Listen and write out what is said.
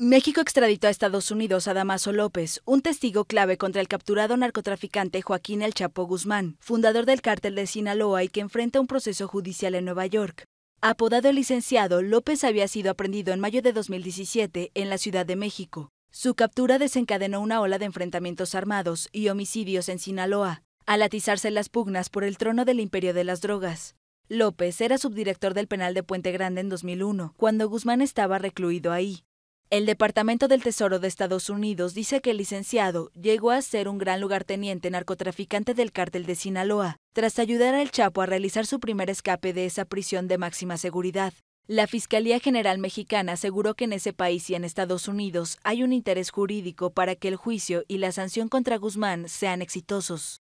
México extraditó a Estados Unidos a Damaso López, un testigo clave contra el capturado narcotraficante Joaquín El Chapo Guzmán, fundador del cártel de Sinaloa y que enfrenta un proceso judicial en Nueva York. Apodado el licenciado, López había sido aprendido en mayo de 2017 en la Ciudad de México. Su captura desencadenó una ola de enfrentamientos armados y homicidios en Sinaloa, al atizarse las pugnas por el trono del imperio de las drogas. López era subdirector del penal de Puente Grande en 2001, cuando Guzmán estaba recluido ahí. El Departamento del Tesoro de Estados Unidos dice que el licenciado llegó a ser un gran lugarteniente narcotraficante del cártel de Sinaloa, tras ayudar al Chapo a realizar su primer escape de esa prisión de máxima seguridad. La Fiscalía General Mexicana aseguró que en ese país y en Estados Unidos hay un interés jurídico para que el juicio y la sanción contra Guzmán sean exitosos.